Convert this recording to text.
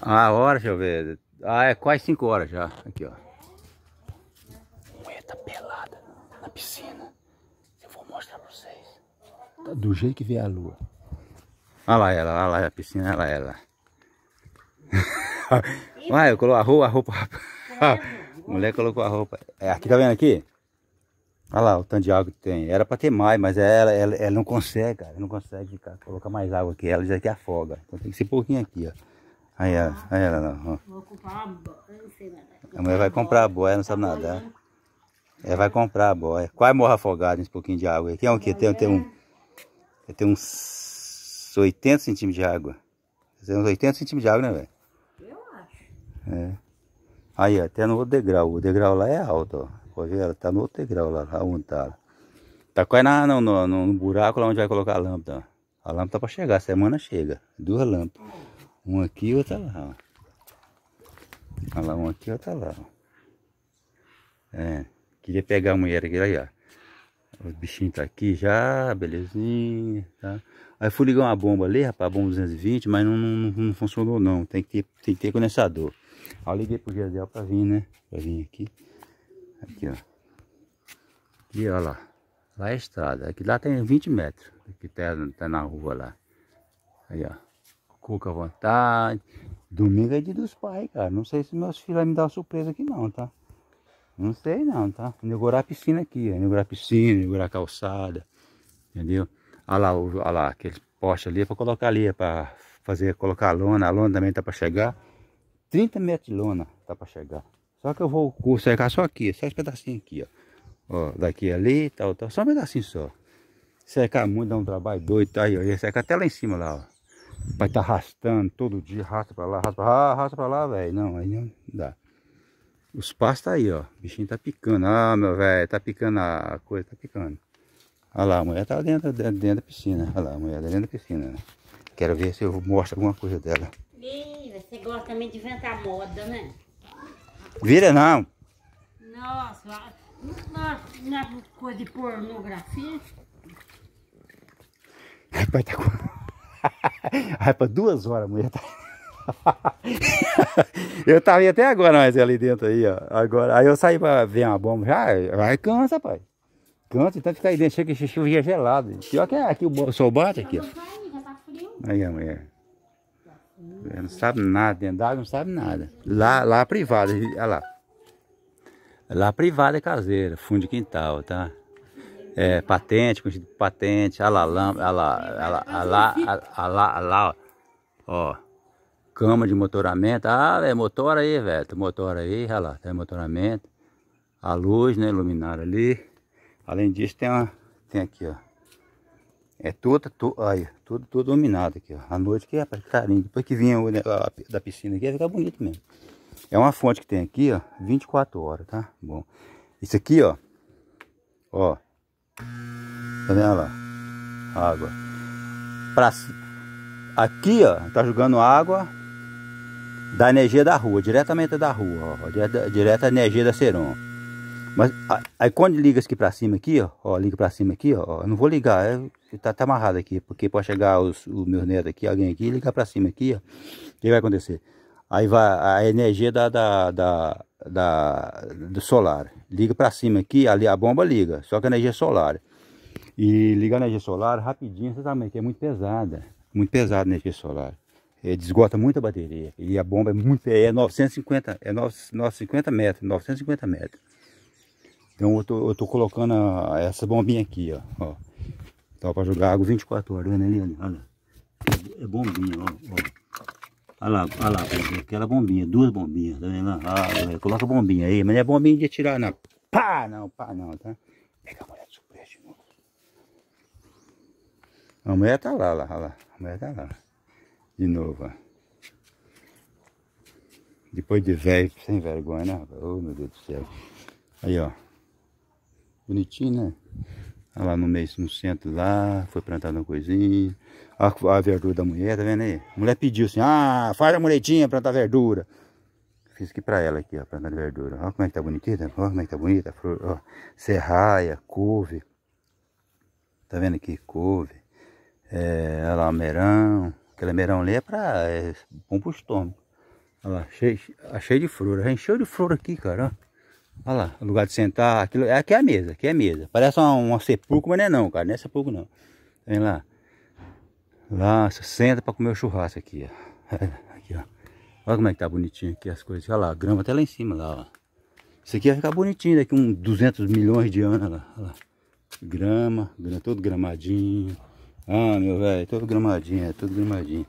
Ah, a hora, deixa eu ver. Ah, é quase 5 horas já. Aqui, ó. Moeda pelada na piscina. Eu vou mostrar pra vocês. Tá do jeito que vê a lua. Olha lá ela, olha lá a piscina, olha lá ela. Olha, eu coloco a roupa, a roupa. A mulher colocou a roupa. É, aqui, tá vendo aqui? Olha lá o tanto de água que tem. Era para ter mais, mas ela, ela, ela não consegue, cara. Não consegue cara, colocar mais água aqui. Ela já que afoga. Então tem que ser pouquinho aqui, ó. Aí ela, aí ela não. Vou comprar uma boia, não sei nada. A mulher vai comprar a boia, não sabe nada. Né? Ela vai comprar a boia. Quase morra afogada nesse pouquinho de água. Aqui é o que? Tem, tem, um, tem uns 80 centímetros de água. Tem uns 80 centímetros de água, né, velho? Eu acho. É. Aí, até no outro degrau. O degrau lá é alto, ó. Pode ver, ela tá no outro degrau lá, lá onde tá. Tá quase na, no, no, no buraco lá onde vai colocar a lâmpada. A lâmpada tá pra chegar, semana chega. Duas lâmpadas. Um aqui e outro lá, ó. Olha lá, um aqui e outro lá, ó. É, queria pegar a mulher aqui, aí, ó. O bichinho tá aqui já, belezinha, tá? Aí fui ligar uma bomba ali, rapaz, bomba 220, mas não, não, não funcionou não, tem que ter, tem que ter condensador. Aí eu liguei pro Gesiel pra vir, né? Pra vir aqui. Aqui, ó. E olha lá. Lá é a estrada. Aqui lá tem 20 metros. aqui tá, tá na rua lá. Aí, ó cuca à vontade. Domingo é dia dos pais, cara. Não sei se meus filhos vão me dar uma surpresa aqui não, tá? Não sei não, tá? Inaugurar a piscina aqui, é. inaugurar a piscina, inaugurar a calçada, entendeu? Olha lá, olha lá, ali é pra colocar ali, é pra fazer, colocar a lona. A lona também tá pra chegar. 30 metros de lona tá pra chegar. Só que eu vou secar só aqui, só esse pedacinho aqui, ó. Ó, daqui ali, tal, tal. Só um pedacinho só. Secar muito dá um trabalho doido, tá aí, ó. Seca até lá em cima lá, ó. Vai estar tá arrastando todo dia, arrasta pra lá, arrasta pra lá, arrasta pra lá, velho. Não, aí não dá. Os passos tá aí, ó. O bichinho tá picando. Ah, meu velho, tá picando a coisa, tá picando. Olha lá, a mulher tá dentro, dentro, dentro da piscina. Olha lá, a mulher tá dentro da piscina. Né? Quero ver se eu mostro alguma coisa dela. Ih, você gosta também de inventar moda, né? Vira não. Nossa, nossa, não é coisa de pornografia? Pai tá com... É para duas horas a mulher tá... eu tava até agora, mas ali dentro aí, ó. Agora, aí eu saí pra ver uma bomba. Já, ah, vai, cansa, pai. Cansa, então fica aí dentro, chega que xixi fica gelado. Pior que é aqui o sol bate aqui, ó. Tá aí a mulher. não sabe nada, dentro d'água não sabe nada. Lá, lá privada, olha lá. Lá privada é caseira, fundo de quintal, tá? é, patente, por patente, ala-lá, olha lá, olha lá, ó, cama de motoramento, ah, é motor aí, velho, tem motor aí, olha lá, tem motoramento, a luz, né, iluminar ali, além disso tem uma, tem aqui, ó, é tudo, aí, tudo, tudo iluminado aqui, ó, à noite que é, rapaz, depois que vinha o, da piscina aqui, ia ficar bonito mesmo, é uma fonte que tem aqui, ó, 24 horas, tá, bom, isso aqui, ó, ó, Tá vendo lá? Água. Pra, aqui, ó, tá jogando água da energia da rua, diretamente da rua, ó, direta, direta energia da Seron. Mas aí quando liga aqui pra cima aqui, ó, ó liga pra cima aqui, ó, eu não vou ligar, é, tá, tá amarrado aqui, porque pode chegar os, meus netos aqui, alguém aqui, ligar pra cima aqui, ó, o que vai acontecer? Aí vai a energia da, da, da da, do solar. Liga para cima aqui, ali a bomba liga, só que a energia solar. E ligar a energia solar rapidinho, você também, que é muito pesada. Muito pesada a energia solar. É, desgota muito a bateria. E a bomba é muito, é 950, é 950 metros, 950 metros. Então eu tô, eu tô colocando a, essa bombinha aqui, ó. ó. Então tá para jogar água 24 horas, né, Liliane? Olha, é bombinha, ó. ó. Olha lá, olha lá, aquela bombinha, duas bombinhas, tá vendo? Ah, coloca a bombinha aí, mas não é bombinha de atirar, não. Pá, não, pá, não, tá? Pega a mulher de surpresa de novo. A mulher tá lá, lá, lá. A mulher tá lá. De novo, ó. Depois de velho, sem vergonha, né? Oh, meu Deus do céu. Aí, ó. Bonitinho, né? Tá lá no meio, no centro lá, foi plantada uma coisinha. A, a, verdura da mulher, tá vendo aí? A mulher pediu assim, ah, faz a muletinha, plantar verdura. Fiz aqui pra ela aqui, ó, plantar verdura. Olha como é que tá bonitinha olha como é que tá bonita. Flor, ó, serraia, couve. Tá vendo aqui? Couve. É, olha lá, merão. Aquele merão ali é pra... É bom pro estômago. Olha lá, cheio, cheio de flor. Já encheu de flor aqui, cara, Olha lá, lugar de sentar, aquilo, aqui é a mesa, aqui é a mesa. Parece uma, uma sepulcro, mas não é não, cara, não é sepulcro não. Vem lá. Lá, você senta pra comer o churrasco aqui, ó. Aqui, ó. Olha como é que tá bonitinho aqui as coisas. Olha lá, grama até tá lá em cima, lá, ó. Isso aqui vai ficar bonitinho daqui uns 200 milhões de anos, olha lá. Olha lá. Grama, grama, todo gramadinho. Ah, meu velho, todo gramadinho, é todo gramadinho.